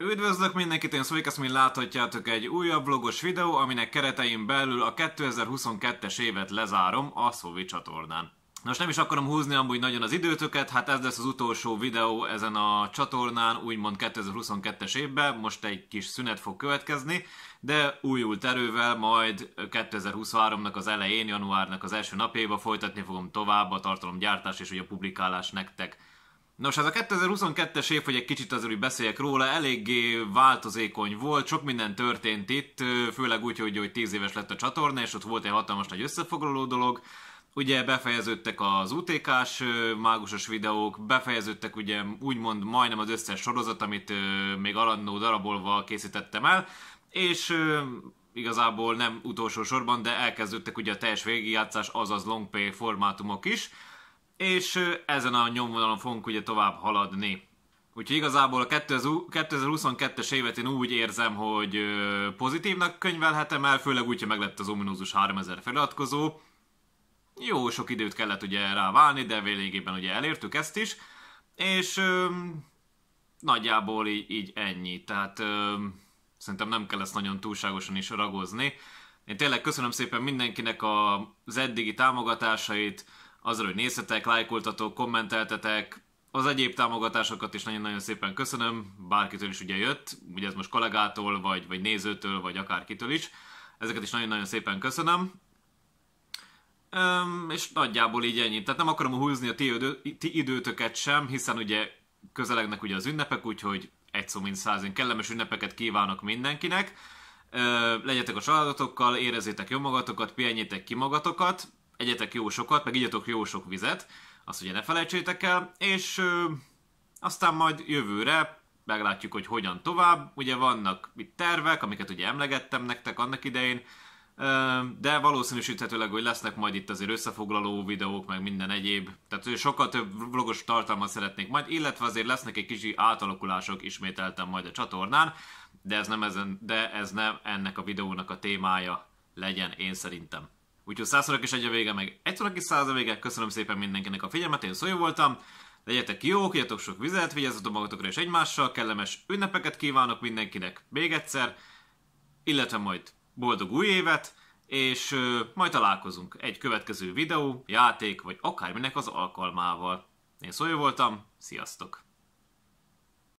Üdvözlök mindenkit, én Szvik, ezt mind láthatjátok egy újabb vlogos videó, aminek keretein belül a 2022-es évet lezárom a Szóvi csatornán. Most nem is akarom húzni amúgy nagyon az időtöket, hát ez lesz az utolsó videó ezen a csatornán, úgymond 2022-es évben, most egy kis szünet fog következni, de újult erővel majd 2023-nak az elején, januárnak az első napjában folytatni fogom tovább a tartalomgyártás és ugye a publikálás nektek Nos, ez a 2022-es év, hogy egy kicsit azért hogy beszéljek róla, eléggé változékony volt, sok minden történt itt, főleg úgy, hogy, hogy 10 éves lett a csatorna, és ott volt egy hatalmas nagy összefoglaló dolog. Ugye befejeződtek az UTK-s mágusos videók, befejeződtek ugye úgymond majdnem az összes sorozat, amit még alannó darabolva készítettem el, és igazából nem utolsó sorban, de elkezdődtek ugye a teljes végigjátszás, azaz long play formátumok is, és ezen a nyomvonalon fogunk ugye tovább haladni. Úgyhogy igazából a 2022-es évet én úgy érzem, hogy pozitívnak könyvelhetem el, főleg úgy, hogy meglett az ominózus 3000 feliratkozó. Jó sok időt kellett ugye rá válni, de végében ugye elértük ezt is, és öm, nagyjából így, így ennyi, tehát öm, szerintem nem kell ezt nagyon túlságosan is ragozni. Én tényleg köszönöm szépen mindenkinek az eddigi támogatásait, azzal, hogy nézhetek, lájkoltatok, kommenteltetek, az egyéb támogatásokat is nagyon-nagyon szépen köszönöm, bárkitől is ugye jött, ugye ez most kollégától, vagy, vagy nézőtől, vagy akárkitől is. Ezeket is nagyon-nagyon szépen köszönöm. Öm, és nagyjából így ennyi. Tehát nem akarom húzni a ti, idő, ti időtöket sem, hiszen ugye közelegnek ugye az ünnepek, úgyhogy egy szó mint száz, én kellemes ünnepeket kívánok mindenkinek. Ö, legyetek a családotokkal, érezzétek jó magatokat, pihenjétek ki magatokat, egyetek jó sokat, meg igyatok jó sok vizet, azt ugye ne felejtsétek el, és ö, aztán majd jövőre meglátjuk, hogy hogyan tovább. Ugye vannak itt tervek, amiket ugye emlegettem nektek annak idején, ö, de valószínűsíthetőleg, hogy lesznek majd itt azért összefoglaló videók, meg minden egyéb. Tehát sokkal több vlogos tartalmat szeretnék majd, illetve azért lesznek egy kicsi átalakulások ismételtem majd a csatornán, de ez nem, ezen, de ez nem ennek a videónak a témája legyen, én szerintem. Úgyhogy 100 és egy a vége, meg egy is 100 a vége. Köszönöm szépen mindenkinek a figyelmet, én Szólyó voltam. Legyetek jók, igyatok sok vizet, vigyázzatok magatokra és egymással, kellemes ünnepeket kívánok mindenkinek még egyszer, illetve majd boldog új évet, és ö, majd találkozunk egy következő videó, játék, vagy akárminek az alkalmával. Én Szólyó voltam, sziasztok!